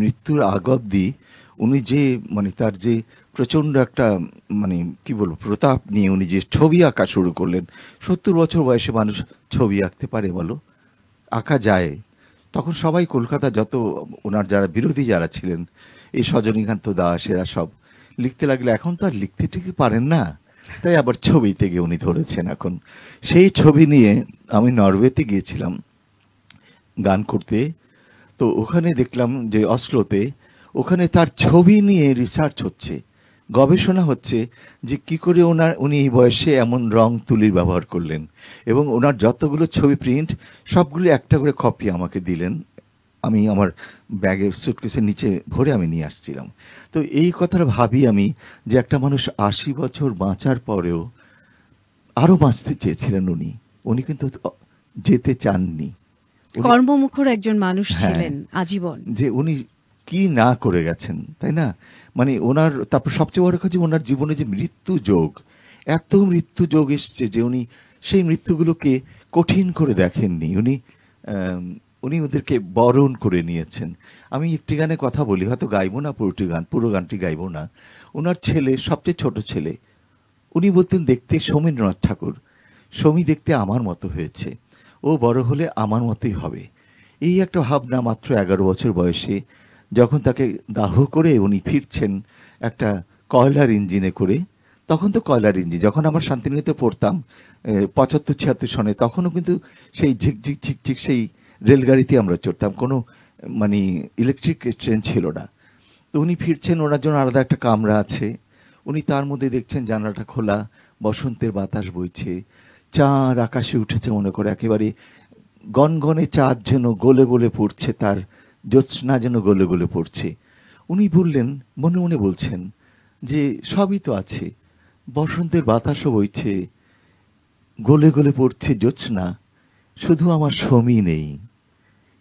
মৃত্যুর আগ অব্দি উনি যে মানে তার যে প্রচণ্ড একটা মানে কি বলবো প্রতাপ নিয়ে উনি যে ছবি আঁকা শুরু করলেন সত্তর বছর বয়সে মানুষ ছবি আঁকতে পারে বলো আঁকা যায় তখন সবাই কলকাতা যত ওনার যারা বিরোধী যারা ছিলেন এই সজনীকান্ত দাস এরা সব লিখতে লাগলে এখন তো আর লিখতে ঠিকই পারেন না তাই আবার ছবিতে গিয়ে উনি ধরেছেন এখন সেই ছবি নিয়ে আমি নরওয়েতে গিয়েছিলাম গান করতে তো ওখানে দেখলাম যে অশ্লোতে ওখানে তার ছবি নিয়ে রিসার্চ হচ্ছে গবেষণা হচ্ছে যে কি করে ওনার উনি এই বয়সে এমন রং তুলির ব্যবহার করলেন এবং ওনার যতগুলো ছবি প্রিন্ট সবগুলো একটা করে কপি আমাকে দিলেন আমি আমার ব্যাগে সুটকেসের নিচে ভরে আমি নিয়ে আসছিলাম তো এই কথাটা ভাবি আমি যে একটা মানুষ আশি বছর বাঁচার পরেও আরও বাঁচতে চেয়েছিলেন উনি উনি কিন্তু যেতে চাননি কর্মমুখর একজন মানুষ হ্যাঁ। ছিলেন আজীবন যে উনি কি না করে গেছেন তাই না মানে ওনার তারপর সবচেয়ে বড় কথা ওনার জীবনে যে মৃত্যু যোগ এত মৃত্যু যোগ এসছে যে উনি সেই মৃত্যুগুলোকে কঠিন করে দেখেননি উনি উনি ওদেরকে বরণ করে নিয়েছেন আমি একটি গানে কথা বলি হয়তো গাইবো না পুরোটি গান পুরো গানটি গাইবো না ওনার ছেলে সবচেয়ে ছোট ছেলে উনি বলতেন দেখতে সমীন্দ্রনাথ ঠাকুর সমী দেখতে আমার মতো হয়েছে ও বড় হলে আমার মতোই হবে এই একটা ভাবনা মাত্র এগারো বছর বয়সে যখন তাকে দাহ করে উনি ফিরছেন একটা কয়লার ইঞ্জিনে করে তখন তো কয়লার ইঞ্জিন যখন আমার শান্তিনিতে পড়তাম পঁচাত্তর ছিয়াত্তর সনে তখনও কিন্তু সেই ঝিকঝিক ঝিকঝিক সেই রেলগাড়িতে আমরা চড়তাম কোনো মানে ইলেকট্রিক ট্রেন ছিল না তো উনি ফিরছেন ওনার জন্য আলাদা একটা কামরা আছে উনি তার মধ্যে দেখছেন জানালাটা খোলা বসন্তের বাতাস বইছে চাঁদ আকাশে উঠেছে মনে করে একেবারে গনগনে চাঁদ যেন গলে গলে পড়ছে তার জ্যোৎস্না যেন গলে গলে পড়ছে উনি বললেন মনে মনে বলছেন যে সবই তো আছে বসন্তের বাতাসও বইছে গলে গলে পড়ছে জ্যোৎস্না শুধু আমার সমী নেই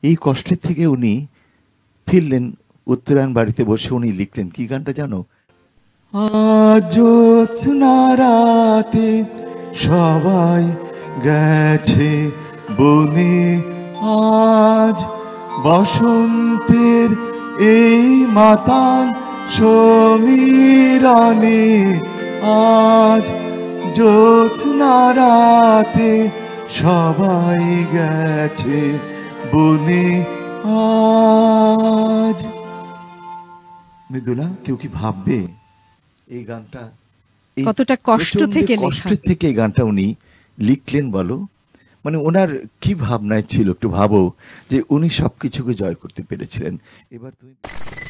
এই কষ্টের থেকে উনি ফিরলেন উত্তরায়ণ বাড়িতে বসে উনি লিখলেন কি গানটা জানো আজ রাতে সবাই গেছে বনে আজ বসন্তের এই মাতান সমীরণে আজ জোৎস্না সবাই গেছে বনে আজ মৃদুলা কেউ কি ভাববে এই গানটা কতটা কষ্ট থেকে কষ্ট থেকে এই গানটা উনি লিখলেন বলো মানে ওনার কি ভাবনায় ছিল একটু ভাবো যে উনি সবকিছুকে জয় করতে পেরেছিলেন এবার তুমি